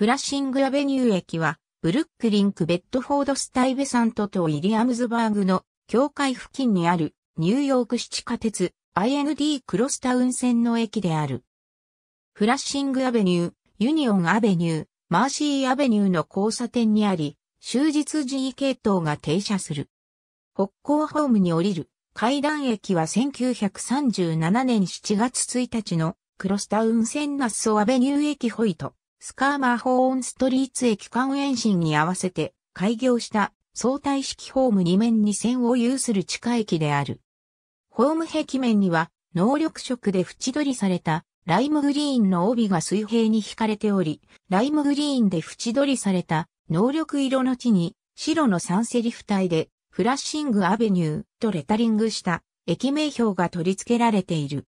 フラッシングアベニュー駅は、ブルックリンクベッドフォードスタイベサントとウィリアムズバーグの境界付近にあるニューヨーク市地下鉄 IND クロスタウン線の駅である。フラッシングアベニュー、ユニオンアベニュー、マーシーアベニューの交差点にあり、終日 G 系統が停車する。北港ホームに降りる階段駅は1937年7月1日のクロスタウン線ナッソアベニュー駅ホイト。スカーマーホーンストリーツ駅間延伸に合わせて開業した相対式ホーム2面に線を有する地下駅である。ホーム壁面には能力色で縁取りされたライムグリーンの帯が水平に引かれており、ライムグリーンで縁取りされた能力色の地に白のサンセリフ体でフラッシングアベニューとレタリングした駅名標が取り付けられている。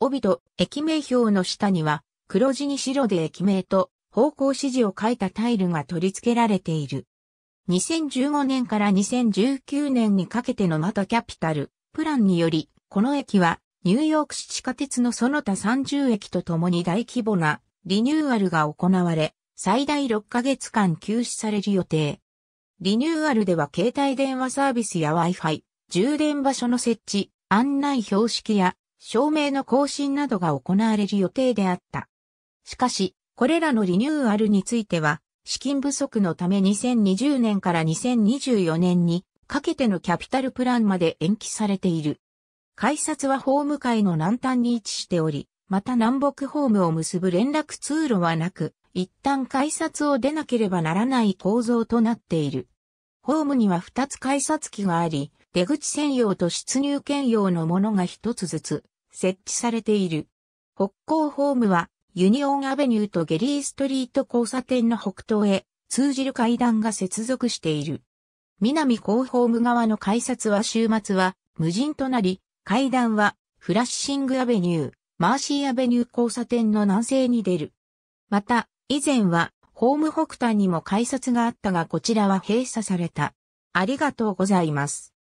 帯と駅名標の下には黒地に白で駅名と方向指示を書いたタイルが取り付けられている。2015年から2019年にかけてのマた、キャピタルプランにより、この駅はニューヨーク市地下鉄のその他30駅とともに大規模なリニューアルが行われ、最大6ヶ月間休止される予定。リニューアルでは携帯電話サービスや Wi-Fi、充電場所の設置、案内標識や照明の更新などが行われる予定であった。しかし、これらのリニューアルについては、資金不足のため2020年から2024年にかけてのキャピタルプランまで延期されている。改札はホーム界の南端に位置しており、また南北ホームを結ぶ連絡通路はなく、一旦改札を出なければならない構造となっている。ホームには2つ改札機があり、出口専用と出入兼用のものが1つずつ設置されている。北港ホームはユニオンアベニューとゲリーストリート交差点の北東へ通じる階段が接続している。南広報部側の改札は週末は無人となり、階段はフラッシングアベニュー、マーシーアベニュー交差点の南西に出る。また、以前はホーム北端にも改札があったがこちらは閉鎖された。ありがとうございます。